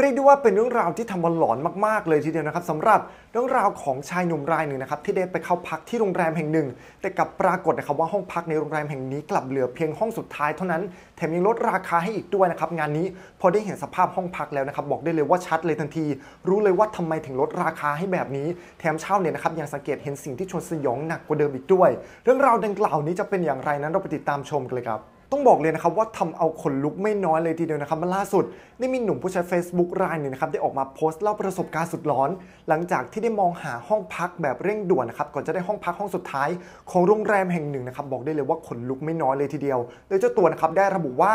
เรียกได้ว่าเป็นเรื่องราวที่ทำมันหลอนมาก ๆ เลยทีเดียวนะครับสำหรับเรื่องราวของชายหนุ่มรายหนึ่งนะครับที่ได้ไปเข้าพักที่โรงแรมแห่งหนึ่ง แต่กลับปรากฏนะครับว่าห้องพักในโรงแรมแห่งนี้ กลับเหลือเพียงห้องสุดท้ายเท่านั้นแถมยังลดราคาให้อีกด้วยนะครับงานนี้พอได้เห็นสภาพห้องพักแล้วนะครับ บอกได้เลยว่าชัดเลยทันที รู้เลยว่าทำไมถึงลดราคาให้แบบนี้แถมเช่าเนี่ยนะครับยังสังเกตเห็นสิ่งที่ชวนสยองหนักกว่าเดิมอีกด้วย เรื่องราวดังกล่าวนี้จะเป็นอย่างไรนั้นเราไปติดตามชมกันเลยครับต้องบอกเลยนะครับว่าทำเอาคนลุกไม่น้อยเลยทีเดียวนะครับมาล่าสุดได้มีหนุ่มผู้ใช้ Facebook รายหนึ่งนะครับ ได้ออกมาโพสต์เล่าประสบการณ์สุดร้อน หลังจากที่ได้มองหาห้องพักแบบเร่งด่วนนะครับก่อนจะได้ห้องพักห้องสุดท้าย ของโรงแรมแห่งหนึ่งนะครับบอกได้เลยว่าขนลุกไม่น้อยเลยทีเดียวโดยเจ้าตัวนะครับได้ระบุว่า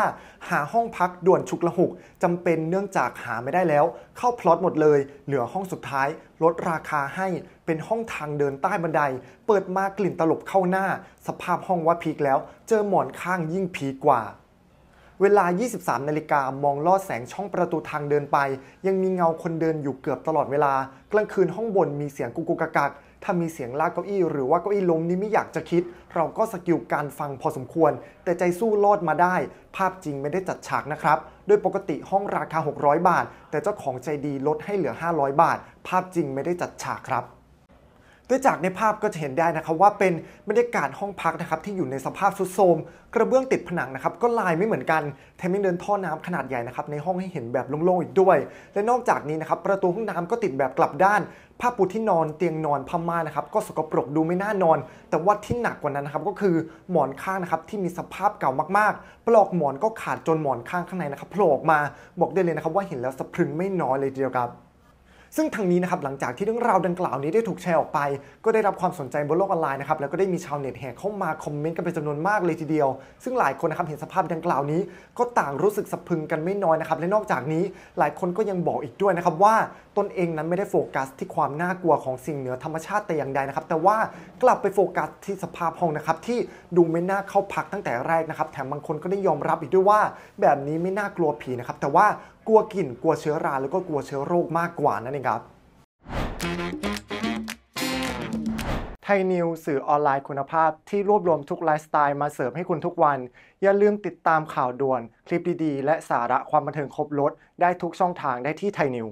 หาห้องพักด่วนฉุกละหุก จำเป็นเนื่องจากหาไม่ได้แล้ว เข้าพลอตหมดเลย เหลือห้องสุดท้ายลดราคาให้เป็นห้องทางเดินใต้บันได เปิดมากลิ่นตลบเข้าหน้า สภาพห้องว่าพีคแล้ว เจอหมอนข้างยิ่งพีกกว่า เวลา 23 นาฬิกา มองลอดแสงช่องประตูทางเดินไป ยังมีเงาคนเดินอยู่เกือบตลอดเวลา กลางคืนห้องบนมีเสียงกุกกุกกักถ้ามีเสียงลากเก้าอี้ หรือว่าเก้าอี้ล้มนี่ไม่อยากจะคิด เราก็สกิลการฟังพอสมควร แต่ใจสู้รอดมาได้ ภาพจริงไม่ได้จัดฉากนะครับ โดยปกติห้องราคา600บาท แต่เจ้าของใจดีลดให้เหลือ 500 บาท ภาพจริงไม่ได้จัดฉากครับดยจากในภาพก็จะเห็นได้นะครับว่าเป็นบรรยากาศห้องพักนะครับที่อยู่ในสภาพสุดโทรมกระเบื้องติดผนังนะครับก็ลายไม่เหมือนกันแถมยังเดินท่อน้ำขนาดใหญ่นะครับในห้องให้เห็นแบบโล่งๆอีกด้วย และนอกจากนี้นะครับประตูห้องน้ำก็ติดแบบกลับด้านผ้าปูที่นอนเตียงนอนพม่านะครับก็สกปรกดูไม่น่านอน แต่ว่าที่หนักกว่านั้นนะครับก็คือหมอนข้างนะครับที่มีสภาพเก่ามากๆ ปลอกหมอนก็ขาดจนหมอนข้างข้างในนะครับโผล่ออกมาบอกได้เลยนะครับ ว่าเห็นแล้วสะพรึงไม่น้อยเลยเดียวครับซึ่งทางนี้นะครับ หลังจากที่เรื่องราวดังกล่าวนี้ได้ถูกแชร์ออกไป ก็ได้รับความสนใจบนโลกออนไลน์นะครับแล้วก็ได้มีชาวเน็ตแห่เข้ามาคอมเมนต์กันเป็นจำนวนมากเลยทีเดียว ซึ่งหลายคนนะครับเห็นสภาพดังกล่าวนี้ ก็ต่างรู้สึกสะพึงกันไม่น้อยนะครับและนอกจากนี้หลายคนก็ยังบอกอีกด้วยนะครับว่าตนเองนั้นไม่ได้โฟกัสที่ความน่ากลัวของสิ่งเหนือธรรมชาติแต่อย่างใดนะครับแต่ว่ากลับไปโฟกัสที่สภาพห้องนะครับที่ดูไม่น่าเข้าพักตั้งแต่แรกนะครับแถมบางคนก็ได้ยอมรับอีกด้วยว่าแบบนี้ไม่น่ากลัวผีนะครับแต่ว่ากลัวกลิ่นกลัวเชื้อรา แล้วก็กลัวเชื้อโรคมากกว่านั่นเองครับ ไทยนิว สื่อออนไลน์คุณภาพที่รวบรวมทุกไลฟ์สไตล์มาเสิร์ฟให้คุณทุกวัน อย่าลืมติดตามข่าวด่วน คลิปดีๆ และสาระความบันเทิงครบรถได้ทุกช่องทางได้ที่ไทยนิว